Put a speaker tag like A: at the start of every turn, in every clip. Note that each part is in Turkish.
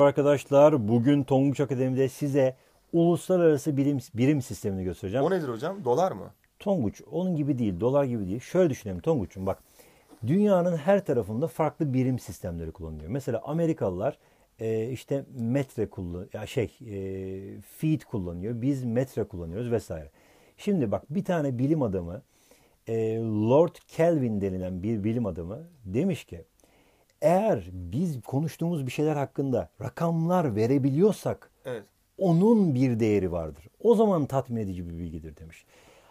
A: Merhaba arkadaşlar. Bugün Tonguç Akademi'de size uluslararası birim, birim sistemini göstereceğim. O nedir hocam? Dolar mı? Tonguç onun gibi değil, dolar gibi değil. Şöyle düşünelim Tonguç'um bak. Dünyanın her tarafında farklı birim sistemleri kullanılıyor. Mesela Amerikalılar e, işte metre kullan ya şey e, feet kullanıyor. Biz metre kullanıyoruz vesaire. Şimdi bak bir tane bilim adamı e, Lord Kelvin denilen bir bilim adamı demiş ki eğer biz konuştuğumuz bir şeyler hakkında rakamlar verebiliyorsak evet. onun bir değeri vardır. O zaman tatmin edici bir bilgidir demiş.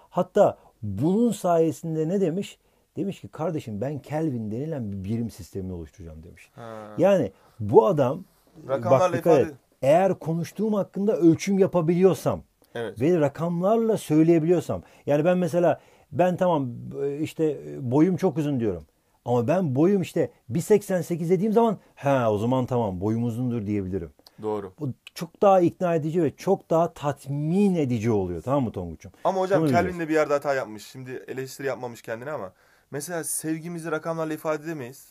A: Hatta bunun sayesinde ne demiş? Demiş ki kardeşim ben Kelvin denilen bir birim sistemini oluşturacağım demiş. Ha. Yani bu adam Rakamlarla bak ifade... eğer konuştuğum hakkında ölçüm yapabiliyorsam evet. ve rakamlarla söyleyebiliyorsam yani ben mesela ben tamam işte boyum çok uzun diyorum. Ama ben boyum işte 1.88 dediğim zaman ha o zaman tamam boyum uzundur diyebilirim. Doğru. Bu çok daha ikna edici ve çok daha tatmin edici oluyor tamam mı Tonguç'um? Ama hocam Kelvin de bir yerde hata yapmış. Şimdi eleştiri yapmamış kendine ama. Mesela sevgimizi rakamlarla ifade edemeyiz.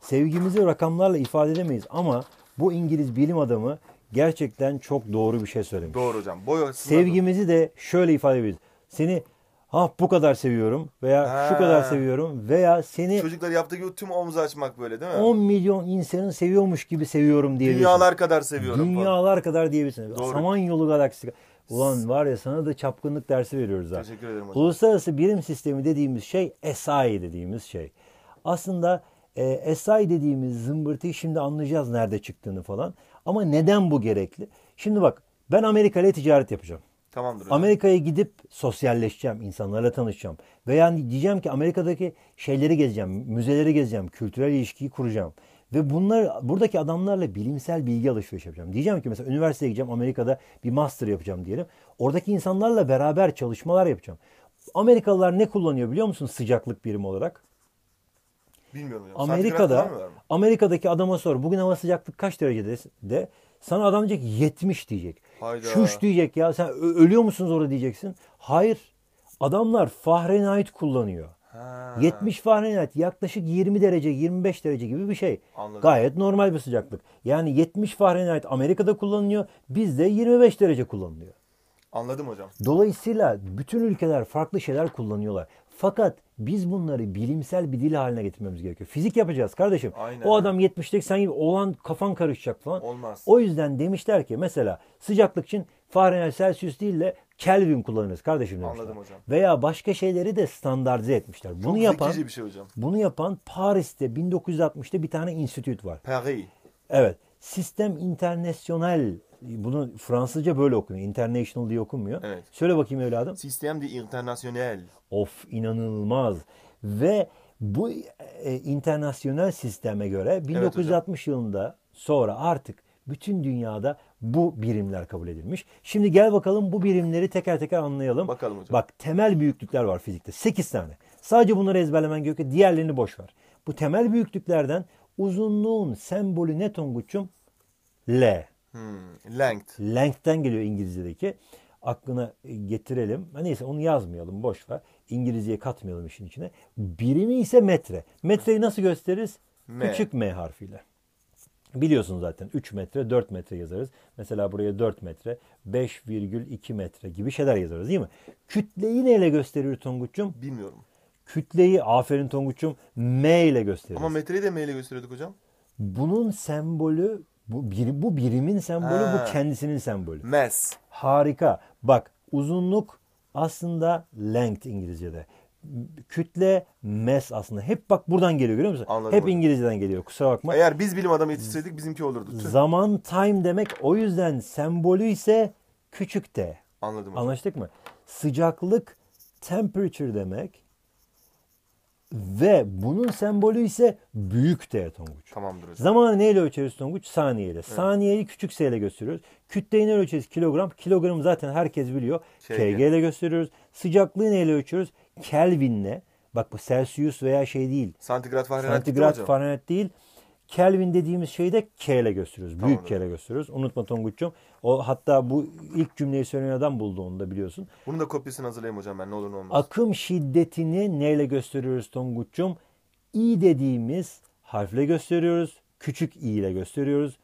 A: Sevgimizi rakamlarla ifade edemeyiz ama bu İngiliz bilim adamı gerçekten çok doğru bir şey söylemiş. Doğru hocam. Boy Sevgimizi doğru. de şöyle ifade edebiliriz. Seni Ha ah, bu kadar seviyorum veya ha. şu kadar seviyorum veya seni çocuklar yaptığı gibi tüm omuz açmak böyle değil mi? 10 milyon insanın seviyormuş gibi seviyorum diyebilirsin. Dünyalar kadar seviyorum. Dünyalar falan. kadar diyebilirsin. Doğru. Samanyolu galaksisi. Ulan var ya sana da çapkınlık dersi veriyoruz ha. Teşekkür ederim hocam. Uluslararası birim sistemi dediğimiz şey SI dediğimiz şey. Aslında e, SI dediğimiz zımbırtıyı şimdi anlayacağız nerede çıktığını falan. Ama neden bu gerekli? Şimdi bak ben Amerika ile ticaret yapacağım. Tamamdır. Hocam. Amerika'ya gidip sosyalleşeceğim, insanlarla tanışacağım. Veya diyeceğim ki Amerika'daki şeyleri gezeceğim, müzeleri gezeceğim, kültürel ilişkiyi kuracağım. Ve bunlar buradaki adamlarla bilimsel bilgi alışverişi yapacağım. Diyeceğim ki mesela üniversiteye gideceğim Amerika'da bir master yapacağım diyelim. Oradaki insanlarla beraber çalışmalar yapacağım. Amerikalılar ne kullanıyor biliyor musun sıcaklık birimi olarak? Bilmiyorum hocam. Amerika'da Amerika'daki adama sor bugün hava sıcaklık kaç derecede de sana adam diyecek 70 diyecek. Hayda. Şuş diyecek ya sen ölüyor musunuz orada diyeceksin. Hayır. Adamlar Fahrenheit kullanıyor. Ha. 70 Fahrenheit yaklaşık 20 derece 25 derece gibi bir şey. Anladım. Gayet normal bir sıcaklık. Yani 70 Fahrenheit Amerika'da kullanılıyor. Bizde 25 derece kullanılıyor. Anladım hocam. Dolayısıyla bütün ülkeler farklı şeyler kullanıyorlar. Fakat biz bunları bilimsel bir dil haline getirmemiz gerekiyor. Fizik yapacağız kardeşim. Aynen. O adam 70'lik sen gibi olan kafan karışacak falan. Olmaz. O yüzden demişler ki mesela sıcaklık için Fahrenheit Celsius değil de Kelvin kullanırız kardeşim demişler. Anladım hocam. Veya başka şeyleri de standartize etmişler. Bunu yapan bir şey hocam. Bunu yapan Paris'te 1960'ta bir tane institüt var. Paris. Evet. Sistem internasyonel bunu Fransızca böyle okunuyor. International diye okunmuyor. Evet. Söyle bakayım evladım. Sistem de internasyonel. Of inanılmaz. Ve bu e, internasyonel sisteme göre 1960 evet, yılında sonra artık bütün dünyada bu birimler kabul edilmiş. Şimdi gel bakalım bu birimleri teker teker anlayalım. Bakalım hocam. Bak temel büyüklükler var fizikte. 8 tane. Sadece bunları ezberlemen gerekiyor. Diğerlerini boş ver. Bu temel büyüklüklerden uzunluğun sembolü ne Tonguç'um? L. Hmm, length. Length'ten geliyor İngilizce'deki. Aklına e, getirelim. Neyse onu yazmayalım boş ver. İngilizceye katmayalım işin içine. Birimi ise metre. Metreyi nasıl gösteririz? M. Küçük M harfiyle. Biliyorsun zaten 3 metre 4 metre yazarız. Mesela buraya 4 metre 5,2 metre gibi şeyler yazarız değil mi? Kütleyi neyle gösterir Tonguç'um? Bilmiyorum. Kütleyi aferin Tonguç'um M ile gösteriyoruz. Ama metreyi de M ile gösteriyorduk hocam. Bunun sembolü bu, bir, bu birimin sembolü ha. bu kendisinin sembolü. Mes. Harika. Bak uzunluk aslında length İngilizce'de. Kütle mes aslında. Hep bak buradan geliyor görüyor musun? Anladım Hep hocam. İngilizceden geliyor kusura bakma. Eğer biz bilim adamı yetişseydik bizimki olurdu. Zaman time demek o yüzden sembolü ise küçük de. Anladım hocam. Anlaştık mı? Sıcaklık temperature demek. Ve bunun sembolü ise büyük D tonguç. Tamamdır hocam. Zamanı neyle ölçeriz tonguç? Saniyeyle. Evet. Saniyeyi küçük S ile gösteriyoruz. Kütleyi neyle ölçeriz? Kilogram. Kilogram zaten herkes biliyor. Şey, KG ile gösteriyoruz. Sıcaklığı neyle ölçüyoruz? Kelvinle. Bak bu Celsius veya şey değil. Santigrat Fahrenheit, Santigrat, Fahrenheit değil. Kelvin dediğimiz şeyi de K ile gösteriyoruz. Tamam, Büyük K ile gösteriyoruz. Unutma Tonguç'cum. O hatta bu ilk cümleyi söyleyen adam buldu onu da biliyorsun. Bunu da kopyasını hazırlayayım hocam ben ne olur ne olmaz. Akım şiddetini neyle gösteriyoruz Tonguç'cum? i dediğimiz harfle gösteriyoruz. Küçük i ile gösteriyoruz.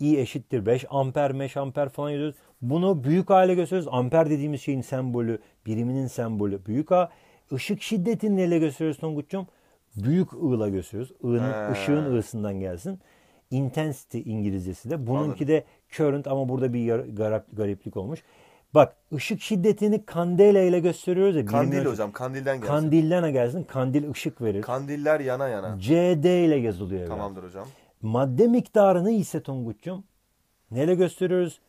A: i eşittir 5 amper, 5 amper falan yazıyoruz. Bunu büyük A ile gösteriyoruz. Amper dediğimiz şeyin sembolü, biriminin sembolü büyük A. Işık şiddetini neyle gösteriyoruz Tonguç'cum? büyük ığla gösteriyoruz. Iğının, He. ışığın ığısından gelsin. Intensity İngilizcesi de. Bununki de current ama burada bir yar- gariplik olmuş. Bak ışık şiddetini kandela ile gösteriyoruz ya. Kandil bilimler- hocam kandilden gelsin. Kandilden gelsin. Kandil ışık verir. Kandiller yana yana. CD ile yazılıyor. evren. Tamamdır hocam. Madde miktarını ise Tonguç'cum neyle gösteriyoruz?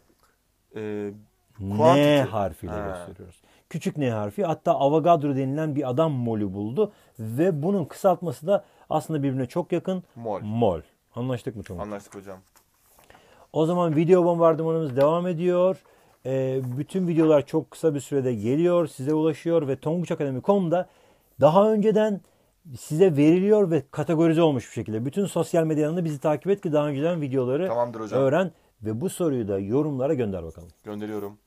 A: Ee, Quantity. N harfiyle Ha. gösteriyoruz küçük N harfi hatta Avogadro denilen bir adam molü buldu ve bunun kısaltması da aslında birbirine çok yakın mol. mol. Anlaştık mı Tomat? Anlaştık hocam. O zaman video bombardımanımız devam ediyor. Ee, bütün videolar çok kısa bir sürede geliyor, size ulaşıyor ve tonguçakademi.com'da daha önceden size veriliyor ve kategorize olmuş bir şekilde. Bütün sosyal medyalarında bizi takip et ki daha önceden videoları Tamamdır hocam. öğren ve bu soruyu da yorumlara gönder bakalım. Gönderiyorum.